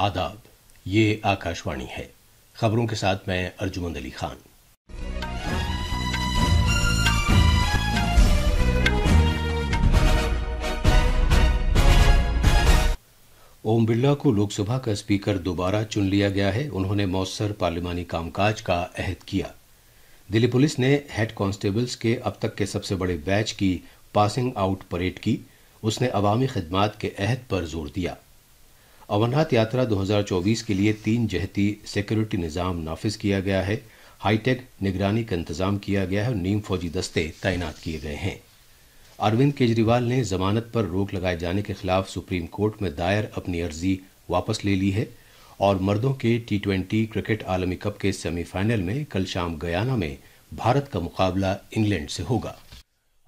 आदाब ये आकाशवाणी है खबरों के साथ मैं अर्जुमंद अली खान ओम बिरला को लोकसभा का स्पीकर दोबारा चुन लिया गया है उन्होंने मौसर पार्लिमानी कामकाज का अहद किया दिल्ली पुलिस ने हेड कांस्टेबल्स के अब तक के सबसे बड़े बैच की पासिंग आउट परेड की उसने अवामी खदमात के अहद पर जोर दिया अमरनाथ यात्रा 2024 के लिए तीन जहती सिक्योरिटी निज़ाम नाफिज किया गया है हाईटेक निगरानी का इंतजाम किया गया है और नीम फौजी दस्ते तैनात किए गए हैं अरविंद केजरीवाल ने जमानत पर रोक लगाए जाने के खिलाफ सुप्रीम कोर्ट में दायर अपनी अर्जी वापस ले ली है और मर्दों के टी ट्वेंटी क्रिकेट आलमी कप के सेमीफाइनल में कल शाम गयाना में भारत का मुकाबला इंग्लैंड से होगा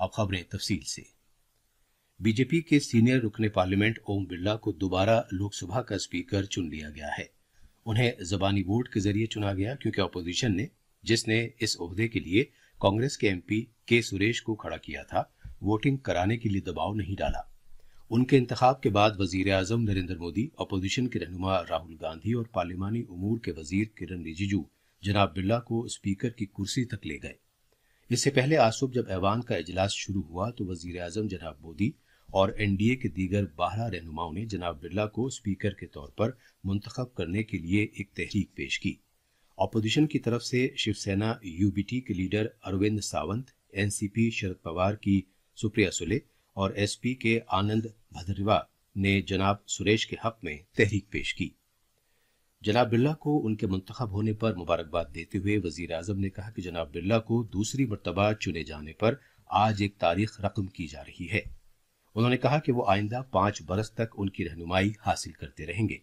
अब खबरें तफसील से बीजेपी के सीनियर रुकने पार्लियामेंट ओम बिरला को दोबारा लोकसभा का स्पीकर चुन लिया गया है उन्हें जबानी वोट के जरिए चुना गया क्योंकि अपोजिशन ने जिसने इस ओहदे के लिए कांग्रेस के एमपी के सुरेश को खड़ा किया था वोटिंग कराने के लिए दबाव नहीं डाला उनके इंतखाब के बाद वजीर आजम नरेंद्र मोदी अपोजिशन के रहनुमा राहुल गांधी और पार्लियामानी उमूर के वजीर किरण रिजिजू जनाब बिरला को स्पीकर की कुर्सी तक ले गए इससे पहले आज सुबह जब ऐवान का इजलास शुरू हुआ तो वजीर आजम जनाब मोदी और एनडीए के दीगर बारह रहनुमाओं ने जनाब बिरला को स्पीकर के तौर पर मुंतखब करने के लिए एक तहरीक पेश की अपोजिशन की तरफ से शिवसेना यूबीटी के लीडर अरविंद सावंत एनसीपी शरद पवार की सुप्रिया सुले और एसपी के आनंद भद्रवा ने जनाब सुरेश के हक में तहरीक पेश की जनाब बिरला को उनके मुंतखब होने पर मुबारकबाद देते हुए वजीर आजम ने कहा कि जनाब बिरला को दूसरी मरतबा चुने जाने पर आज एक तारीख रकम की जा रही है उन्होंने कहा कि वो आइंदा पांच बरस तक उनकी रहनुमाई हासिल करते रहेंगे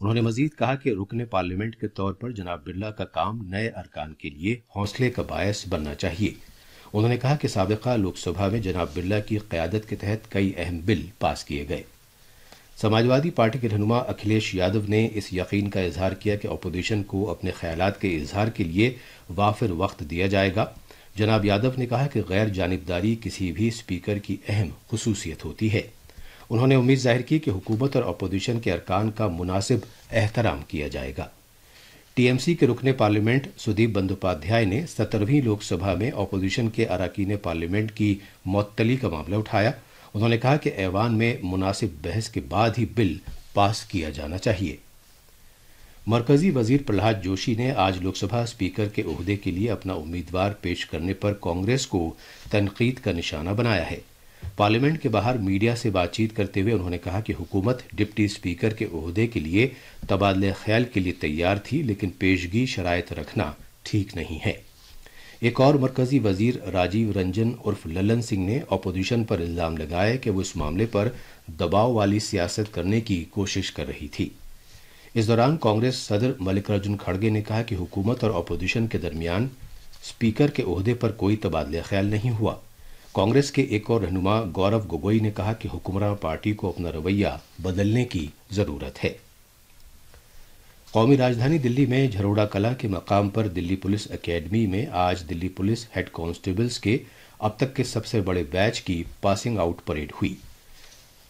उन्होंने मजीद कहा कि रुकने पार्लियामेंट के तौर पर जनाब बिरला का काम नए अरकान के लिए हौसले का बायस बनना चाहिए उन्होंने कहा कि सबका लोकसभा में जनाब बिरला की क्यादत के तहत कई अहम बिल पास किए गए समाजवादी पार्टी के रहनुमा अखिलेश यादव ने इस यकीन का इजहार किया कि अपोजिशन को अपने ख्याल के इजहार के लिए वाफिर वक्त दिया जाएगा जनाब यादव ने कहा कि गैर जानबदारी किसी भी स्पीकर की अहम खसूसियत होती है उन्होंने उम्मीद जाहिर की कि हुकूमत और अपोजिशन के अरकान का मुनासिब एहतराम किया जाएगा टीएमसी के रुकने पार्लियामेंट सुदीप बंदोपाध्याय ने सत्रहवीं लोकसभा में अपोजिशन के अरकान पार्लियामेंट की मअतली का मामला उठाया उन्होंने कहा कि ऐवान में मुनासिब बहस के बाद ही बिल पास किया जाना चाहिए मरकजी वजीर प्रहलाद जोशी ने आज लोकसभा स्पीकर के अहदे के लिए अपना उम्मीदवार पेश करने पर कांग्रेस को तनकीद का निशाना बनाया है पार्लियामेंट के बाहर मीडिया से बातचीत करते हुए उन्होंने कहा कि हुकूमत डिप्टी स्पीकर के अहदे के लिए तबादले ख्याल के लिए तैयार थी लेकिन पेशगी शरायत रखना ठीक नहीं है एक और मरकजी वजीर राजीव रंजन उर्फ ललन सिंह ने अपोजिशन पर इल्ज़ाम लगाया कि वो इस मामले पर दबाव वाली सियासत करने की कोशिश कर रही थी इस दौरान कांग्रेस सदर मल्लिकार्जुन खड़गे ने कहा कि हुकूमत और अपोजिशन के दरमियान स्पीकर के ओहदे पर कोई तबादला ख्याल नहीं हुआ कांग्रेस के एक और रहनुमा गौरव गोगोई ने कहा कि हुक्मरान पार्टी को अपना रवैया बदलने की जरूरत है कौमी राजधानी दिल्ली में झरोड़ा कला के मकाम पर दिल्ली पुलिस एकेडमी में आज दिल्ली पुलिस हेड कांस्टेबल्स के अब तक के सबसे बड़े बैच की पासिंग आउट परेड हुई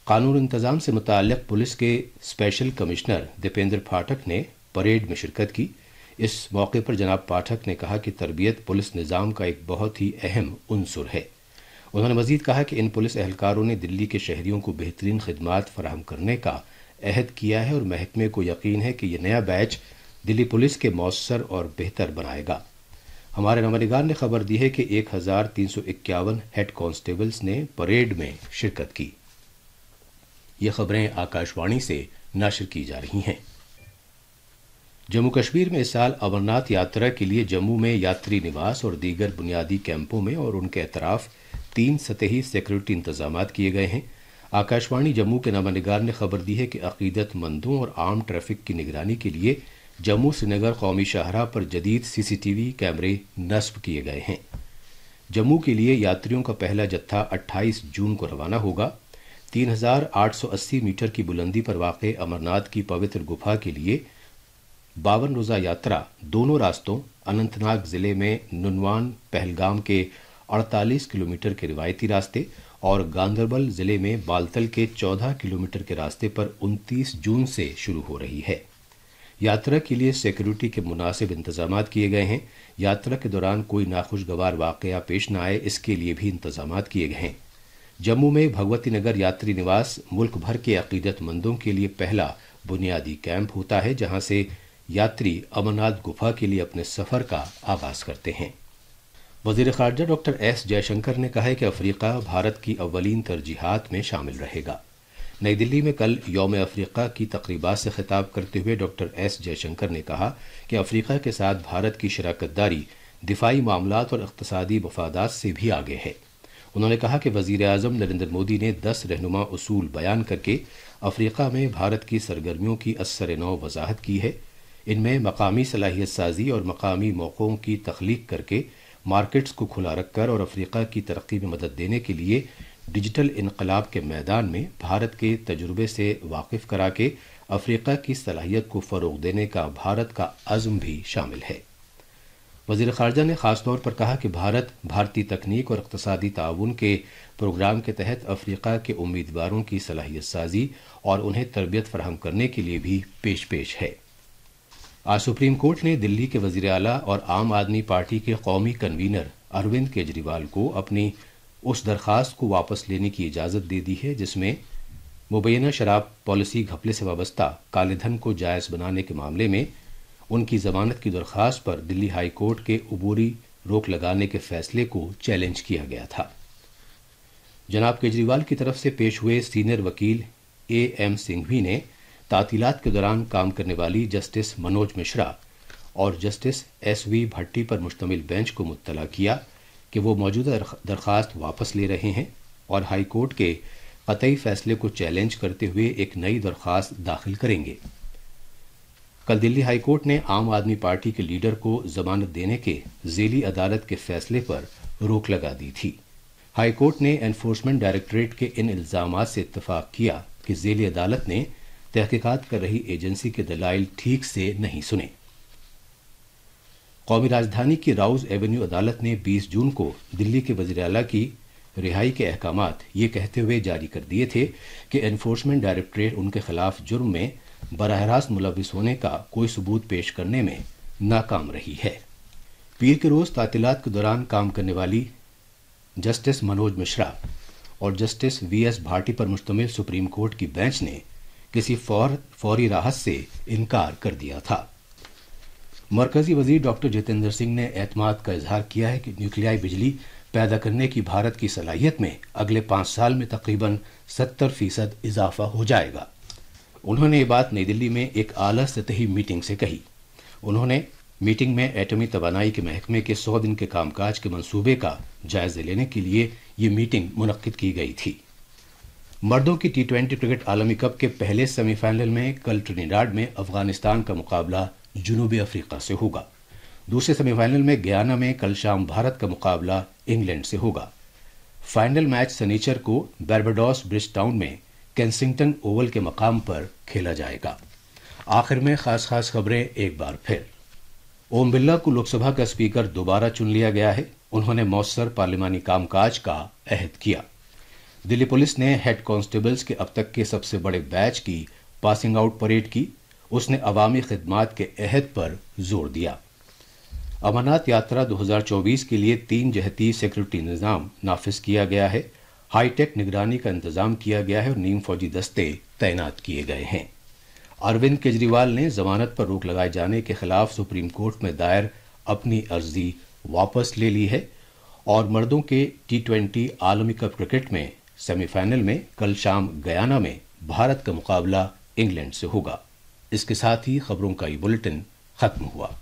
कानून इंतजाम से मुतक पुलिस के स्पेशल कमिश्नर दीपेंद्र पाठक ने परेड में शिरकत की इस मौके पर जनाब पाठक ने कहा कि तरबियत पुलिस निज़ाम का एक बहुत ही अहम अंसुर है उन्होंने मजीद कहा कि इन पुलिस एहलकारों ने दिल्ली के शहरियों को बेहतरीन खदमात फराहम करने का अहद किया है और महकमे को यकीन है कि यह नया बैच दिल्ली पुलिस के मौसर और बेहतर बनाएगा हमारे निगार ने खबर दी है कि एक हजार तीन सौ इक्यावन हेड कांस्टेबल्स ने परेड में शिरकत की ये खबरें आकाशवाणी से नाशर की जा रही हैं जम्मू कश्मीर में इस साल अमरनाथ यात्रा के लिए जम्मू में यात्री निवास और दीगर बुनियादी कैंपों में और उनके अतराफ तीन सतही सिक्योरिटी इंतजाम किए गए हैं आकाशवाणी जम्मू के नामा निगार ने खबर दी है कि अकीदतमंदों और आम ट्रैफिक की निगरानी के लिए जम्मू श्रीनगर कौमी शाहरा पर जदीद सीसीटीवी कैमरे नस्ब किए गए हैं जम्मू के लिए यात्रियों का पहला जत्था 28 जून को रवाना होगा 3,880 मीटर की बुलंदी पर वाक़ अमरनाथ की पवित्र गुफा के लिए बावन रोज़ा यात्रा दोनों रास्तों अनंतनाग जिले में नुनवान पहलगाम के 48 किलोमीटर के रिवायती रास्ते और गांधरबल जिले में बालतल के 14 किलोमीटर के रास्ते पर 29 जून से शुरू हो रही है यात्रा के लिए सिक्योरिटी के मुनासिब इंतजाम किए गए हैं यात्रा के दौरान कोई नाखुशगवार वाक़ पेश न आए इसके लिए भी इंतजाम किए गए हैं जम्मू में भगवती नगर यात्री निवास मुल्क भर के अकीदतमंदों के लिए पहला बुनियादी कैंप होता है जहां से यात्री अमरनाथ गुफा के लिए अपने सफर का आगाज करते हैं वजीर खारजा डॉक्टर एस जयशंकर ने कहा है कि अफ्रीका भारत की अवलिन तरजीहत में शामिल रहेगा नई दिल्ली में कल योम अफ्रीका की तकरीबा से खिताब करते हुए डॉक्टर एस जयशंकर ने कहा कि अफ्रीका के साथ भारत की शराकत दारी दिफाई मामला और इकतसादी मफादात से भी आगे है उन्होंने कहा कि वजीर अजम नरेंद्र मोदी ने दस रहनुमा असूल बयान करके अफ्रीका में भारत की सरगर्मियों की असर नौ वजाहत की है इनमें मकामी सलाहियत साजी और मकामी मौक़ों की तख्लीक करके मार्केट्स को खुला रखकर और अफ्रीका की तरक्की में मदद देने के लिए डिजिटल इनकलाब के मैदान में भारत के तजुर्बे से वाकिफ करा के अफ्रीका की सलाहियत को फ़रोग देने का भारत का अज़म भी शामिल है वजीर खारजा ने खास तौर पर कहा कि भारत भारतीय तकनीक और इकतसादी ताउन के प्रोग्राम के तहत अफ्रीका के उम्मीदवारों की सलाहियत साजी और उन्हें तरबियत फराहम करने के लिए भी पेश पेश है आज सुप्रीम कोर्ट ने दिल्ली के वजीर अला और आम आदमी पार्टी के कौमी कन्वीनर अरविंद केजरीवाल को अपनी उस दरख्वास्त को वापस लेने की इजाज़त दे दी है जिसमें मुबैना शराब पॉलिसी घपले से वाबस्ता कालेधन को जायज़ बनाने के मामले में उनकी जमानत की दरख्वास्त पर दिल्ली हाई कोर्ट के अबूरी रोक लगाने के फैसले को चैलेंज किया गया था जनाब केजरीवाल की तरफ से पेश हुए सीनियर वकील ए एम सिंघवी ने तातीलात के दौरान काम करने वाली जस्टिस मनोज मिश्रा और जस्टिस एस वी भट्टी पर मुश्तमिल बेंच को मुतला किया कि वो मौजूदा दरख्वास्त वापस ले रहे हैं और हाईकोर्ट के कतई फैसले को चैलेंज करते हुए एक नई दरख्वास्त दाखिल करेंगे कल दिल्ली हाईकोर्ट ने आम आदमी पार्टी के लीडर को जमानत देने के जेली अदालत के फैसले पर रोक लगा दी थी हाईकोर्ट ने एनफोर्समेंट डायरेक्टरेट के इन इल्जाम से इतफाक किया कि जेली अदालत ने तहकीकात कर रही एजेंसी के दलाइल ठीक से नहीं सुने कौमी राजधानी की राउज एवेन्यू अदालत ने 20 जून को दिल्ली के वजी अला की रिहाई के अहकाम ये कहते हुए जारी कर दिए थे कि एनफोर्समेंट डायरेक्टरेट उनके खिलाफ जुर्म में बरह रास्त मुलविस होने का कोई सबूत पेश करने में नाकाम रही है पीर के रोज तातीलात के दौरान काम करने वाली जस्टिस मनोज मिश्रा और जस्टिस वी एस भाटी पर मुश्तमिल सुप्रीम कोर्ट की बेंच ने किसी फौर फौरी राहत से इनकार कर दिया था मरकजी वजीर डॉक्टर जितेंद्र सिंह ने एतमाद का इजहार किया है कि न्यूक्लियाई बिजली पैदा करने की भारत की सलाहियत में अगले पांच साल में तकरीबन सत्तर फीसद इजाफा हो जाएगा उन्होंने ये बात नई दिल्ली में एक आला सतही मीटिंग से कही उन्होंने मीटिंग में एटमी तोानाई के महकमे के सौ दिन के कामकाज के मंसूबे का जायजा लेने के लिए ये मीटिंग मुनद की गई थी मर्दों की टी ट्वेंटी क्रिकेट आलमी कप के पहले सेमीफाइनल में कल ट्रिनीडाड में अफगानिस्तान का मुकाबला जुनूबी अफ्रीका से होगा दूसरे सेमीफाइनल में गयाना में कल शाम भारत का मुकाबला इंग्लैंड से होगा फाइनल मैच सनीचर को बर्बाडोस ब्रिज टाउन में कैंसिंगटन ओवल के मकाम पर खेला जाएगा आखिर में खास खास खबरें एक बार फिर ओम बिरला को लोकसभा का स्पीकर दोबारा चुन लिया गया है उन्होंने मौसर पार्लिमानी कामकाज का अहद किया दिल्ली पुलिस ने हेड कांस्टेबल्स के अब तक के सबसे बड़े बैच की पासिंग आउट परेड की उसने अवामी खदमात के अहद पर जोर दिया अमरनाथ यात्रा 2024 के लिए तीन जहती सिक्योरिटी निज़ाम नाफिज किया गया है हाईटेक निगरानी का इंतजाम किया गया है और नीम फौजी दस्ते तैनात किए गए हैं अरविंद केजरीवाल ने जमानत पर रोक लगाए जाने के खिलाफ सुप्रीम कोर्ट में दायर अपनी अर्जी वापस ले ली है और मर्दों के टी ट्वेंटी आलमी कप क्रिकेट में सेमीफाइनल में कल शाम गयाना में भारत का मुकाबला इंग्लैंड से होगा इसके साथ ही खबरों का ये बुलेटिन खत्म हुआ